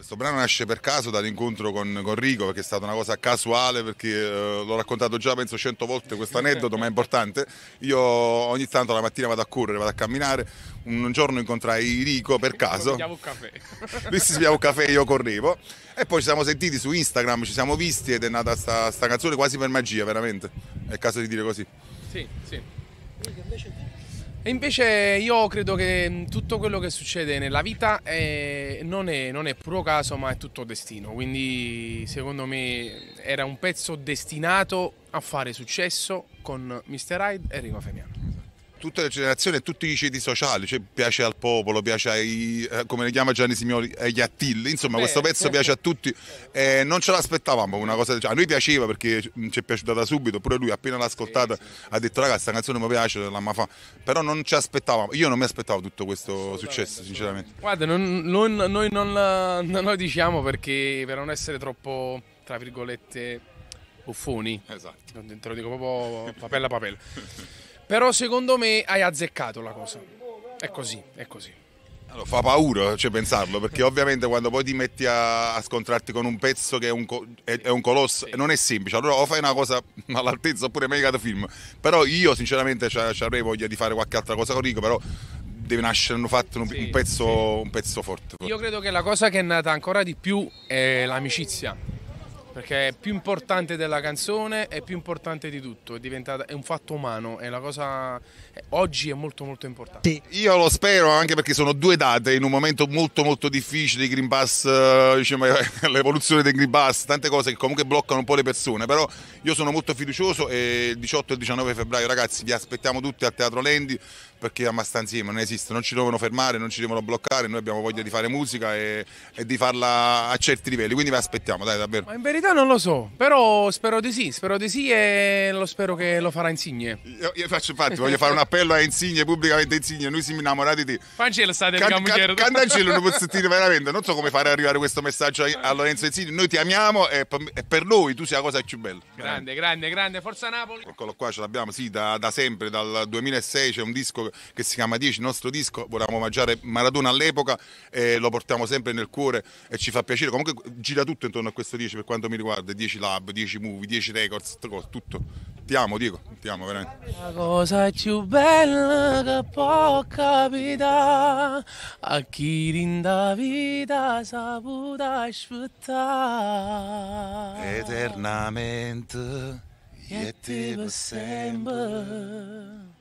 Questo brano nasce per caso dall'incontro con, con Rico, perché è stata una cosa casuale, perché eh, l'ho raccontato già penso cento volte questo aneddoto, ma è importante. Io ogni tanto la mattina vado a correre, vado a camminare, un giorno incontrai Rico per caso. Lui si spiava un caffè, e io correvo. E poi ci siamo sentiti su Instagram, ci siamo visti ed è nata sta, sta canzone quasi per magia, veramente. È il caso di dire così. Sì, sì. Invece... E invece io credo che mm, tutto quello che succede nella vita è, non, è, non, è, puro caso ma è tutto destino, quindi secondo me era un pezzo destinato a fare successo con Mr. Hyde e Rino Femiano tutte le generazioni e tutti i ceti sociali, cioè, piace al popolo, piace ai, eh, come le chiama Gianni Signori, agli attilli, insomma Beh, questo pezzo piace a tutti, eh, non ce l'aspettavamo una cosa del a noi piaceva perché ci è piaciuta da subito, pure lui appena l'ha ascoltata sì, sì. ha detto ragazzi questa canzone mi piace, la ma fa, però non ci aspettavamo, io non mi aspettavo tutto questo successo sinceramente. Guarda, non, non, noi non, la, non lo diciamo perché per non essere troppo, tra virgolette, buffoni, esatto. te lo dico proprio papella papella. Però secondo me hai azzeccato la cosa. È così, è così. Allora, fa paura cioè, pensarlo perché ovviamente quando poi ti metti a, a scontrarti con un pezzo che è un, co è, è un colosso sì. non è semplice allora o fai una cosa all'altezza oppure mega film però io sinceramente ci avrei voglia di fare qualche altra cosa con Rico però deve nascere hanno fatto un, sì, un, pezzo, sì. un pezzo forte io credo che la cosa che è nata ancora di più è l'amicizia perché è più importante della canzone, è più importante di tutto, è, è un fatto umano, è la cosa oggi è molto molto importante. Io lo spero anche perché sono due date in un momento molto molto difficile di Green Pass, eh, diciamo, l'evoluzione del Green Pass, tante cose che comunque bloccano un po' le persone, però io sono molto fiducioso e il 18 e il 19 febbraio ragazzi vi aspettiamo tutti al Teatro Lendi perché a Mastanziema non esiste, non ci devono fermare, non ci devono bloccare, noi abbiamo voglia di fare musica e, e di farla a certi livelli, quindi vi aspettiamo, dai davvero. Ma in verità non lo so, però spero di sì, spero di sì e lo spero che lo farà Insigne. Io, io faccio infatti, voglio fare un appello a Insigne, pubblicamente Insigne, noi siamo innamorati di... Fancelo state can, can, Candacello non posso dire veramente, non so come fare arrivare questo messaggio a, a Lorenzo Insigne, noi ti amiamo e per noi tu sei la cosa più bella. Grande, eh. grande, grande, forza Napoli. Eccolo qua, ce l'abbiamo, sì, da, da, sempre, dal 2006 c'è un disco che si chiama 10, il nostro disco, volevamo mangiare Maradona all'epoca e lo portiamo sempre nel cuore e ci fa piacere, comunque gira tutto intorno a questo 10 per quanto mi riguarda, 10 lab, 10 movie, 10 records, tutto. Ti amo, Diego, ti amo veramente. La cosa più bella che può capitare a chi rinda vita saputa aspettare. Eternamente, e te per sempre.